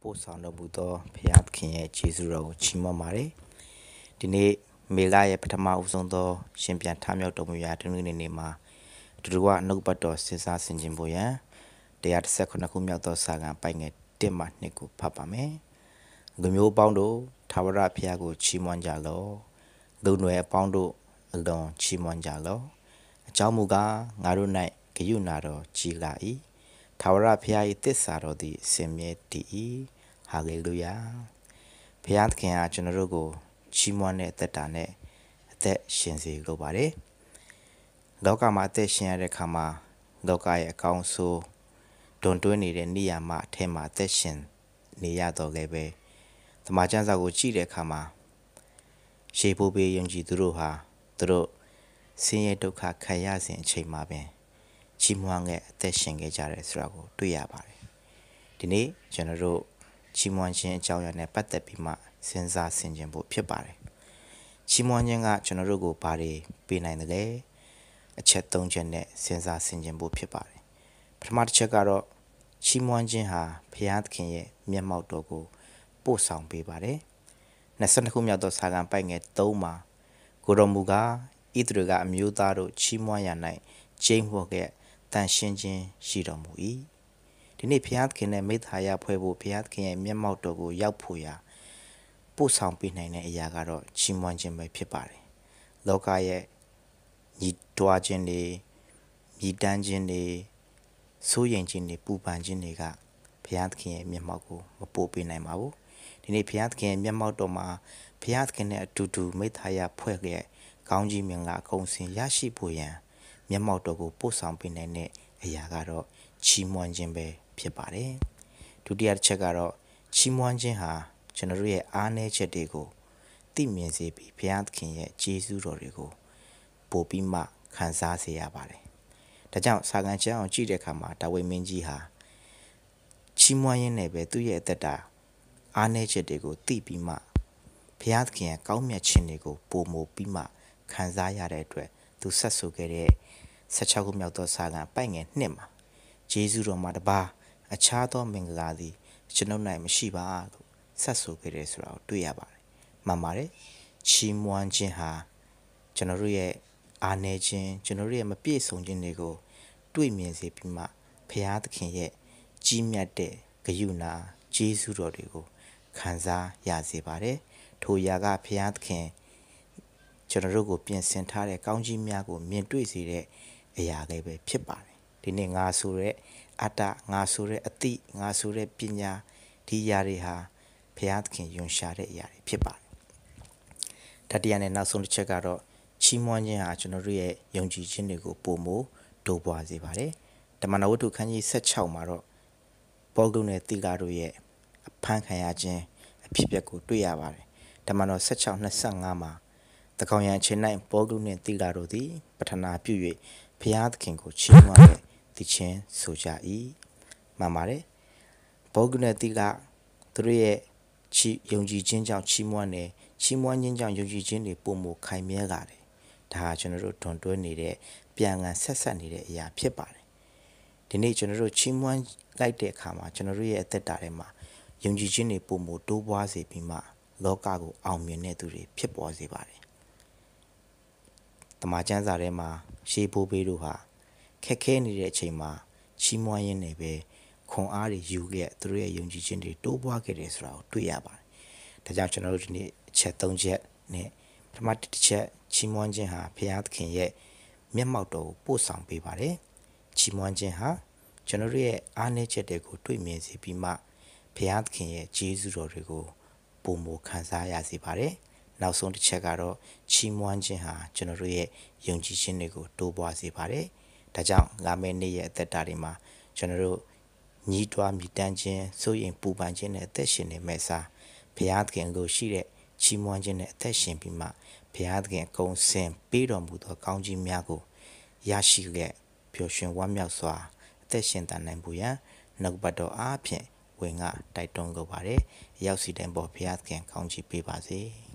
ပို့ဆောင်တော်မူသောဖခင်ရဲ့ခြေဆုတော်ကိုချီးမွမ်းပါတယ်။ဒီနေ့မေလရဲ့ပထမဦးဆုံးသော ရှင်ပြန်ထမြောက်တော်မူရာတနည်းနေ့မှာသူတို့ကအနှုတ်ပတ်တော်စဉ်းစားဆင်ခြင်ဖို့ရန်139ခုမြောက်သောစာကံပိုက်ငယ်1မှ2ကိုဖတ်ပါမယ်။လူမျိုးပေါင်းတို့သာဝရဖခင်ကိုချီးမွမ်းကြလော့။လူနွယ်အပေါင်းတို့ အလွန်ချီးမွမ်းကြလော့။အကြောင်းမူကားငါတို့၌ဂယုဏတော်ကြီးလာ၏ထာဝရဘုရား၏တစ္ဆာတော်သည်စင်မြဲတည်၏ဟာလေလုယာဘုရားသခင်အားကျွန်တော်တို့ကိုချီးမွမ်းတဲ့အသက်တာနဲ့အသက်ရှင်စေလိုပါတယ်လောကမှာအသက်ရှင်ရတဲ့အခါမှာလောကရဲ့အကောင်းဆိုးဒွန်တွင်းနေတဲ့နေရာမှာအထက်မှာအသက်ရှင်နေရတော့လည်းပဲသမာကျမ်းစာကိုကြည့်တဲ့အခါမှာရှေးဘိုးဘေးယုံကြည်သူတို့ဟာသူတို့ဆင်းရဲဒုက္ခခံရစဉ်အချိန်မှာပင်ချီးမွမ်းခဲ့အသက်ရှင်ခဲ့ကြတယ်ဆိုတာကိုတွေ့ရပါတယ်ဒီနေ့ကျွန်တော်တို့ချီးမွမ်းခြင်းအကြောင်းအရာနဲ့ပတ်သက်ပြီးမှစဉ်းစားဆင်ခြင်ဖို့ဖြစ်ပါတယ်ချီးမွမ်းခြင်းကကျွန်တော်တို့ကိုဘာတွေပေးနိုင်တယ်လဲအချက်၃ချက်နဲ့စဉ်းစားဆင်ခြင်ဖို့ဖြစ်ပါတယ်ပထမတစ်ချက်ကတော့ချီးမွမ်းခြင်းဟာဘုရားသခင်ရဲ့မျက်မှောက်တော်ကိုပို့ဆောင်ပေးပါတယ်22ခုမြောက်သောစာကံပိုက်ငယ်3မှာကိုတော်မူကားဣသရေကအမျိုးသားတို့ချီးမွမ်းရ၌ကျိန်းဝတ်ခဲ့တန်ရှင်းခြင်းရှိတော်မူ၏ဒီနေ့ဘုရားသခင်နဲ့မိသားရဖွဲ့ဖို့ဘုရားသခင်ရဲ့မျက်မှောက်တော်ကိုရောက်ဖို့ရာပို့ဆောင်ပေးနိုင်တဲ့အရာကတော့ချီးမွမ်းခြင်းပဲဖြစ်ပါတယ်လောကရဲ့ညီတွားခြင်းတွေမြည်တမ်းခြင်းတွေစိုးရိမ်ခြင်းတွေပူပန်ခြင်းတွေကဘုရားသခင်ရဲ့မျက်မှောက်ကိုမပို့ပေးနိုင်ပါဘူးဒီနေ့ဘုရားသခင်ရဲ့မျက်မှောက်တော်မှာဘုရားသခင်နဲ့အတူတူမိသားရဖွဲ့ခဲ့ကောင်းကြီးမင်္ဂလာအကုန်စင်ရရှိဖို့ရန်မျက်မှောက်တော်ကိုပို့ဆောင်ပေးနိုင်တဲ့အရာကတော့ချီးမွမ်းခြင်းပဲဖြစ်ပါတယ်။ဒုတိယတစ်ချက်ကတော့ချီးမွမ်းခြင်းဟာကျွန်တော်တို့ရဲ့အားနည်းချက်တွေကိုသိမြင်စေပြီးဘုရားသခင်ရဲ့ကျေးဇူးတော်တွေကို ပို့ပြီးမှခံစားစေရပါတယ်။ဒါကြောင့်စာကန်ချမ်းအောင် ကြည့်တဲ့အခါမှာဒါဝိမင်းကြီးဟာချီးမွမ်းရင်းနဲ့ပဲသူ့ရဲ့အသက်တာအားနည်းချက်တွေကိုသိပြီးမှဘုရားသခင်ရဲ့ကောင်းမြတ်ခြင်းတွေကိုပိုမိုပြီးမှခံစားရတဲ့အတွက် သူဆက်ဆိုခဲ့တဲ့16ခုမြောက်သောစာကံပိုက်ငယ်နှစ်မှာဂျေဇုတော်မှာတပါအခြားသောမင်္ဂလာသည်ကျွန်ုပ်၌မရှိပါလို့ဆက်ဆိုခဲ့တယ်ဆိုတာကို တွေ့ရပါတယ်။မှန်ပါတယ်။ချီးမွမ်းခြင်းဟာကျွန်တော်တို့ရဲ့အားနည်းခြင်းကျွန်တော်တို့ရဲ့မပြည့်စုံခြင်းတွေကိုတွေ့မြင်စေပြီးမှဘုရားသခင်ရဲ့ကြီးမြတ်တဲ့ဂရုဏာဂျေဇုတော်တွေကိုခံစားရစေပါတယ်။ထိုရာကဘုရားသခင်ကျွန်တော်တို့ကိုပြင်ဆင်ထားတဲ့ကောင်းကြီးများကိုမြင်တွေ့စေတဲ့အရာလေးပဲဖြစ်ပါတယ်ဒီနေ့ငါဆိုတဲ့အတ္တငါဆိုတဲ့အတိငါဆိုတဲ့ပညာဒီအရာတွေဟာဘုရားသခင်ယွန်ရှာတဲ့အရာတွေဖြစ်ပါတယ်တတိယနဲ့နောက်ဆုံးတစ်ချက်ကတော့ချီးမွမ်းခြင်းဟာကျွန်တော်တို့ရဲ့ယုံကြည်ခြင်းတွေကိုပုံမို့တိုးပွားစေပါတယ်ဓမ္မနဝတ္ထုခန်းကြီး16မှာတော့ပေါလုနဲ့တိလာတို့ရဲ့အဖမ်းခံရခြင်းအဖြစ်အပျက်ကိုတွေ့ရပါတယ်ဓမ္မတော်16:25မှာတကောင်ရန်ခြေ၌ပေါလုနှင့်တိလာတို့သည်ပထနာပြုဘုရားသခင်ကိုချီးမွမ်းတဲ့သီချင်းဆိုကြ၏မှန်ပါတယ်ဘောဂနတိကသူတို့ရဲ့ချီယုံကြည်ခြင်းကြောင့်ချီးမွမ်းတယ်ချီးမွမ်းခြင်းကြောင့်ယုံကြည်ခြင်းတွေပုံမခိုင်မြဲကြတယ်ဒါဟာကျွန်တော်တို့တွန်တွဲနေတဲ့ပြန်ကန်ဆက်ဆက်နေတဲ့အရာ ဖြစ်ပါတယ်ဒီနေ့ကျွန်တော်တို့ချီးမွမ်းလိုက်တဲ့အခါမှာကျွန်တော်တို့ရဲ့အသက်တာထဲမှာယုံကြည်ခြင်းတွေပုံမတိုးပွားစေပြီးမှလောကကိုအောင်မြင်တဲ့သူတွေဖြစ်ပေါ်စေပါတယ်မချမ်းစာထဲမှာရှေးဘိုးဘေးတို့ဟာခက်ခဲနေတဲ့အချိန်မှာချီးမွမ်းရင်းနဲ့ပဲခွန်အားတွေယူခဲ့သူတို့ရဲ့ယုံကြည်ခြင်းတွေတိုးပွားခဲ့တယ်ဆိုတာကိုတွေ့ရပါတယ်။ဒါကြောင့်ကျွန်တော်တို့ဒီနေ့အချက်၃ချက်နဲ့ပထမတစ်ချက်ချီးမွမ်းခြင်းဟာဘုရားသခင်ရဲ့မျက်မှောက်တော်ကို ပို့ဆောင်ပေးပါတယ်။ချီးမွမ်းခြင်းဟာကျွန်တော်တို့ရဲ့အားနည်းချက်တွေကိုတွေ့မြင်စေပြီးမှဘုရားသခင်ရဲ့ကျေးဇူးတော်တွေကိုပုံမခံစားရစေပါတယ်။နောက်ဆုံးတစ်ချက်ကတော့ချီးမွမ်းခြင်းဟာကျွန်တော်တို့ရဲ့ယုံကြည်ခြင်းတွေကိုတိုးပွားစေပါတယ်ဒါကြောင့်ငါမဲနေ့ရဲ့အသက်တာတွေမှာကျွန်တော်တို့ညီးတွားမိတမ်းခြင်းစိုးရင်ပူပန်ခြင်းနဲ့အသက်ရှင်နေမဲ့စားဘုရားသခင်ကိုရှိတဲ့ချီးမွမ်းခြင်းနဲ့အသက်ရှင်ပြီးမှဘုရားသခင်အကုန်စင်ပေးတော်မူသော ကောင်းကြီးများကိုရရှိခဲ့ပျော်ရွှင်ဝမ်းမြောက်စွာအသက်ရှင်တန်နိုင်ဖို့ရန်နှုတ်ပတ်တော်အားဖြင့်ဝင်ကတိုက်တွန်းကြပါတယ်။ရောက်စီတိုင်းပေါ်ဘုရားသခင်ကောင်းချီးပေးပါစေ။